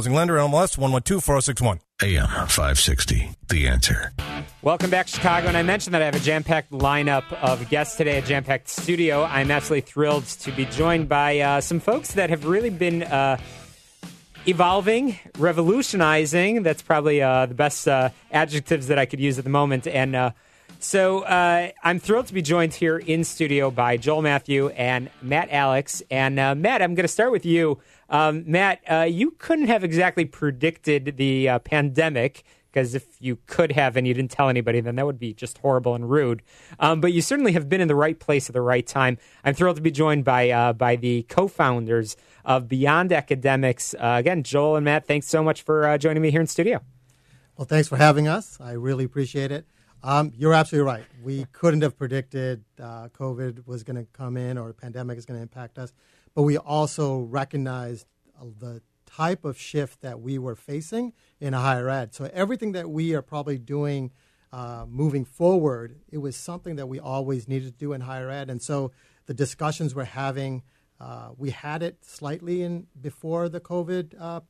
Housing lender, MLS 112-4061. AM 560, The Answer. Welcome back, Chicago. And I mentioned that I have a jam-packed lineup of guests today at Jam-Packed Studio. I'm absolutely thrilled to be joined by uh, some folks that have really been... Uh, evolving, revolutionizing. That's probably uh, the best uh, adjectives that I could use at the moment. And uh, so uh, I'm thrilled to be joined here in studio by Joel Matthew and Matt Alex. And uh, Matt, I'm going to start with you. Um, Matt, uh, you couldn't have exactly predicted the uh, pandemic because if you could have and you didn't tell anybody, then that would be just horrible and rude. Um, but you certainly have been in the right place at the right time. I'm thrilled to be joined by uh, by the co-founders of Beyond Academics. Uh, again, Joel and Matt, thanks so much for uh, joining me here in studio. Well, thanks for having us. I really appreciate it. Um, you're absolutely right. We couldn't have predicted uh, COVID was going to come in or a pandemic is going to impact us but we also recognized the type of shift that we were facing in higher ed. So everything that we are probably doing uh, moving forward, it was something that we always needed to do in higher ed. And so the discussions we're having, uh, we had it slightly in before the COVID uh,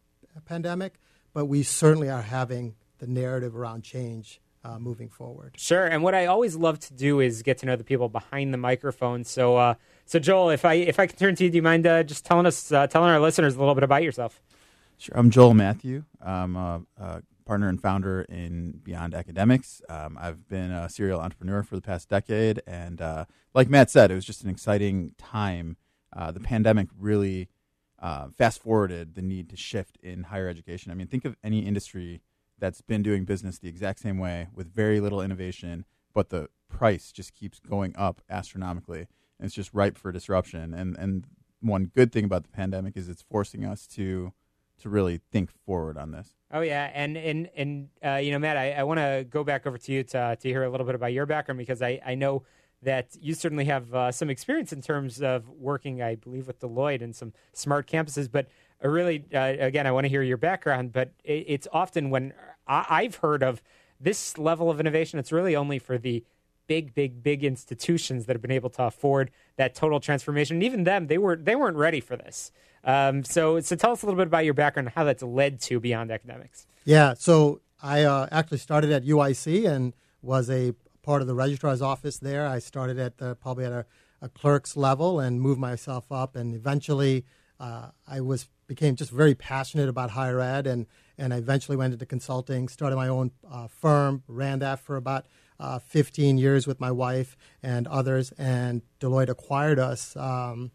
pandemic, but we certainly are having the narrative around change uh, moving forward. Sure. And what I always love to do is get to know the people behind the microphone. So, uh, so Joel, if I if I can turn to you, do you mind uh, just telling us, uh, telling our listeners a little bit about yourself? Sure. I'm Joel Matthew. I'm a, a partner and founder in Beyond Academics. Um, I've been a serial entrepreneur for the past decade, and uh, like Matt said, it was just an exciting time. Uh, the pandemic really fast forwarded the need to shift in higher education. I mean, think of any industry that's been doing business the exact same way with very little innovation, but the price just keeps going up astronomically. And it's just ripe for disruption. And and one good thing about the pandemic is it's forcing us to to really think forward on this. Oh yeah, and and and uh, you know, Matt, I, I want to go back over to you to to hear a little bit about your background because I I know that you certainly have uh, some experience in terms of working, I believe, with Deloitte and some smart campuses. But uh, really, uh, again, I want to hear your background. But it, it's often when I- have heard of this level of innovation. It's really only for the big, big, big institutions that have been able to afford that total transformation. And even them, they were they weren't ready for this. Um, so, so tell us a little bit about your background and how that's led to beyond academics. Yeah. So I uh, actually started at UIC and was a part of the registrar's office there. I started at the, probably at a, a clerk's level and moved myself up, and eventually uh, I was became just very passionate about higher ed, and and I eventually went into consulting, started my own uh, firm, ran that for about uh, 15 years with my wife and others, and Deloitte acquired us, um,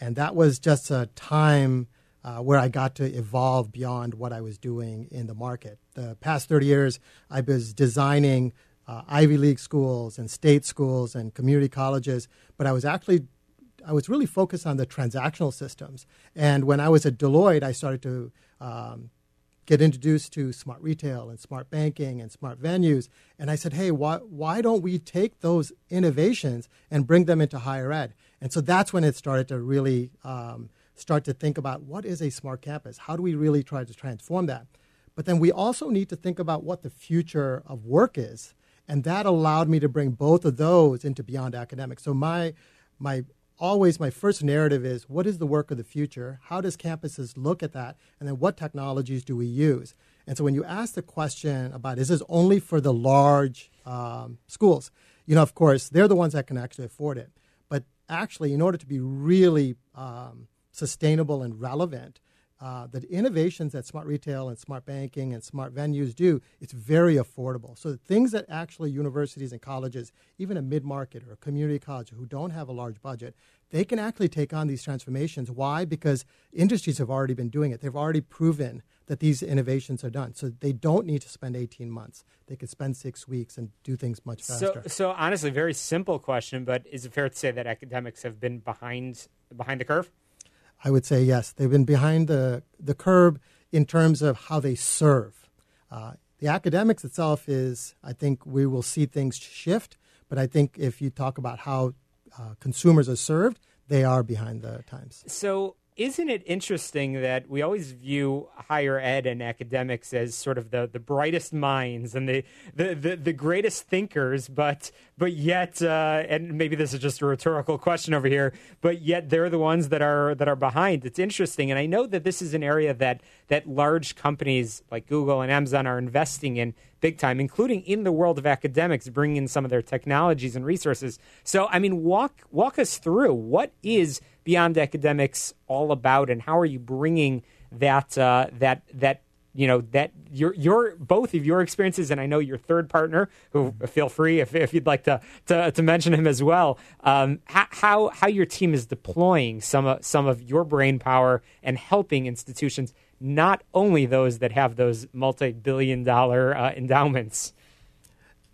and that was just a time. Uh, where I got to evolve beyond what I was doing in the market. The past 30 years, I was designing uh, Ivy League schools and state schools and community colleges, but I was actually I was really focused on the transactional systems. And when I was at Deloitte, I started to um, get introduced to smart retail and smart banking and smart venues. And I said, hey, why, why don't we take those innovations and bring them into higher ed? And so that's when it started to really um, start to think about what is a smart campus? How do we really try to transform that? But then we also need to think about what the future of work is. And that allowed me to bring both of those into beyond academics. So my, my always my first narrative is what is the work of the future? How does campuses look at that? And then what technologies do we use? And so when you ask the question about is this only for the large um, schools, you know, of course, they're the ones that can actually afford it. But actually, in order to be really um, sustainable and relevant, uh, the innovations that smart retail and smart banking and smart venues do, it's very affordable. So the things that actually universities and colleges, even a mid-market or a community college who don't have a large budget, they can actually take on these transformations. Why? Because industries have already been doing it. They've already proven that these innovations are done. So they don't need to spend 18 months. They could spend six weeks and do things much faster. So, so honestly, very simple question, but is it fair to say that academics have been behind behind the curve? I would say yes. They've been behind the, the curve in terms of how they serve. Uh, the academics itself is, I think we will see things shift, but I think if you talk about how uh, consumers are served, they are behind the times. So isn't it interesting that we always view higher ed and academics as sort of the, the brightest minds and the, the, the, the greatest thinkers, but but yet, uh, and maybe this is just a rhetorical question over here, but yet they're the ones that are that are behind. It's interesting, and I know that this is an area that that large companies like Google and Amazon are investing in big time, including in the world of academics, bringing in some of their technologies and resources. So, I mean, walk walk us through what is beyond academics all about, and how are you bringing that uh, that that you know that your your both of your experiences and I know your third partner who feel free if, if you'd like to, to to mention him as well um, how how your team is deploying some of, some of your brain power and helping institutions not only those that have those multi-billion dollar uh, endowments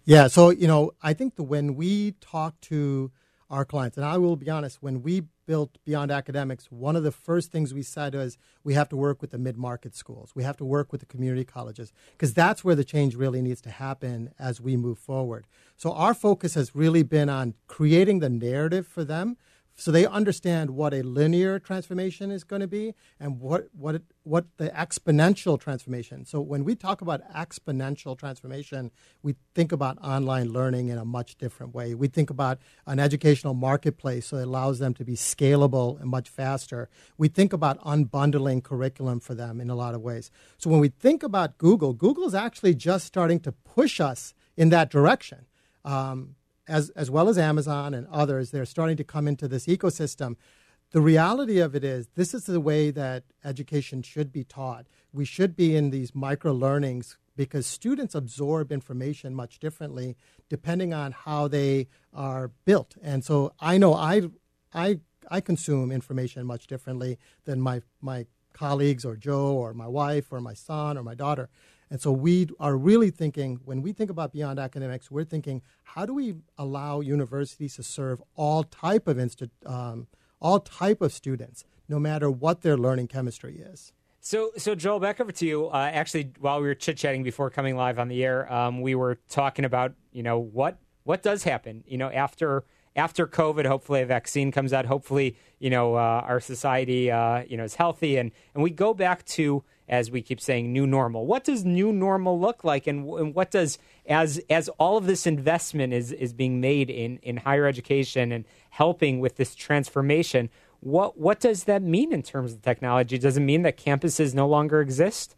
yeah so you know I think when we talk to our clients and I will be honest when we built beyond academics, one of the first things we said is we have to work with the mid market schools. We have to work with the community colleges because that's where the change really needs to happen as we move forward. So our focus has really been on creating the narrative for them so they understand what a linear transformation is going to be and what what it, what the exponential transformation. So when we talk about exponential transformation, we think about online learning in a much different way. We think about an educational marketplace so it allows them to be scalable and much faster. We think about unbundling curriculum for them in a lot of ways. So when we think about Google, Google is actually just starting to push us in that direction. Um, as, as well as Amazon and others, they're starting to come into this ecosystem. The reality of it is, this is the way that education should be taught. We should be in these micro learnings because students absorb information much differently depending on how they are built. And so I know I, I, I consume information much differently than my, my colleagues or Joe or my wife or my son or my daughter. And so we are really thinking, when we think about beyond academics, we're thinking, how do we allow universities to serve all type of um, all type of students, no matter what their learning chemistry is? So, so Joel, back over to you. Uh, actually, while we were chit chatting before coming live on the air, um, we were talking about you know what what does happen you know after after COVID. Hopefully, a vaccine comes out. Hopefully, you know uh, our society uh, you know is healthy, and and we go back to as we keep saying, new normal. What does new normal look like, and, and what does as as all of this investment is is being made in in higher education and helping with this transformation? What what does that mean in terms of technology? Does it mean that campuses no longer exist?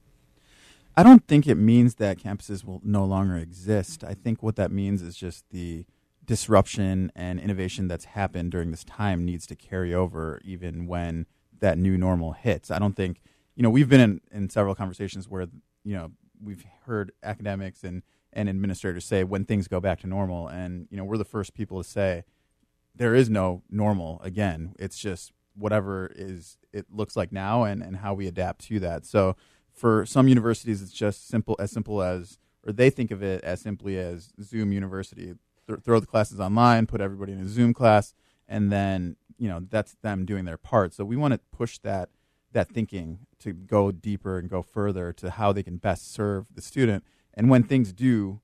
I don't think it means that campuses will no longer exist. I think what that means is just the disruption and innovation that's happened during this time needs to carry over even when that new normal hits. I don't think you know we've been in, in several conversations where you know we've heard academics and and administrators say when things go back to normal and you know we're the first people to say there is no normal again it's just whatever is it looks like now and and how we adapt to that so for some universities it's just simple as simple as or they think of it as simply as zoom university Th- throw the classes online put everybody in a zoom class and then you know that's them doing their part so we want to push that that thinking to go deeper and go further to how they can best serve the student. And when things do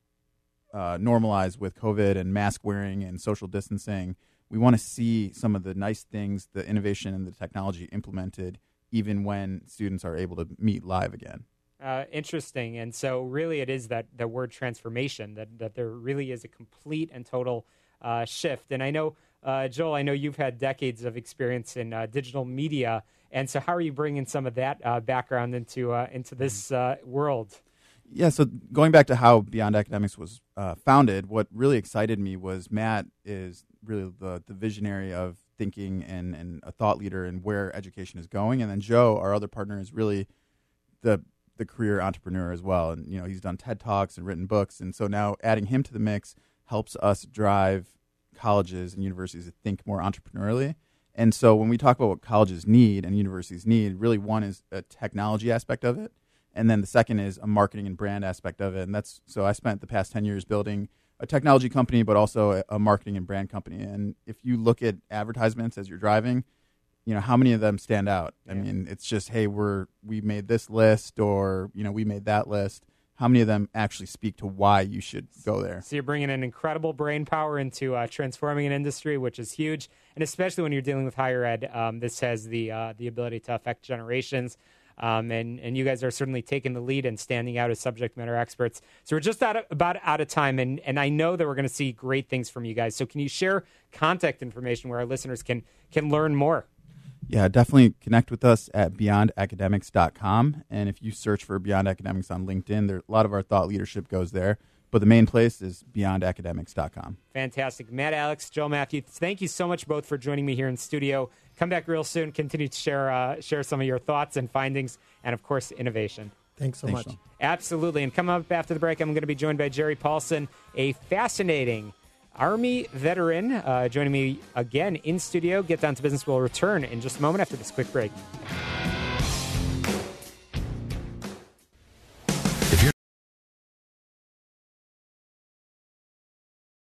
uh, normalize with COVID and mask wearing and social distancing, we want to see some of the nice things, the innovation and the technology implemented, even when students are able to meet live again. Uh, interesting. And so, really, it is that that word transformation that that there really is a complete and total uh, shift. And I know, uh, Joel, I know you've had decades of experience in uh, digital media and so, how are you bringing some of that uh, background into uh, into this mm-hmm. uh, world? Yeah, so going back to how Beyond Academics was uh, founded, what really excited me was Matt is really the, the visionary of thinking and, and a thought leader in where education is going. And then Joe, our other partner, is really the the career entrepreneur as well. And you know, he's done TED Talks and written books. And so now adding him to the mix helps us drive colleges and universities to think more entrepreneurially. And so when we talk about what colleges need and universities need, really one is a technology aspect of it. And then the second is a marketing and brand aspect of it. And that's so I spent the past 10 years building a technology company, but also a, marketing and brand company. And if you look at advertisements as you're driving, you know how many of them stand out yeah. i mean it's just hey we're we made this list or you know we made that list how many of them actually speak to why you should go there? So you're bringing an incredible brain power into uh, transforming an industry, which is huge, and especially when you're dealing with higher ed, um, this has the uh, the ability to affect generations. Um, and and you guys are certainly taking the lead and standing out as subject matter experts. So we're just out of, about out of time, and and I know that we're going to see great things from you guys. So can you share contact information where our listeners can can learn more? Yeah, definitely connect with us at beyondacademics.com. And if you search for Beyond Academics on LinkedIn, there, a lot of our thought leadership goes there. But the main place is beyondacademics.com. Fantastic. Matt, Alex, Joe, Matthew, thank you so much both for joining me here in studio. Come back real soon. Continue to share, uh, share some of your thoughts and findings, and of course, innovation. Thanks so Thanks much. Absolutely. And come up after the break, I'm going to be joined by Jerry Paulson, a fascinating – Army veteran, uh, joining me again in studio. Get down to business. We'll return in just a moment after this quick break.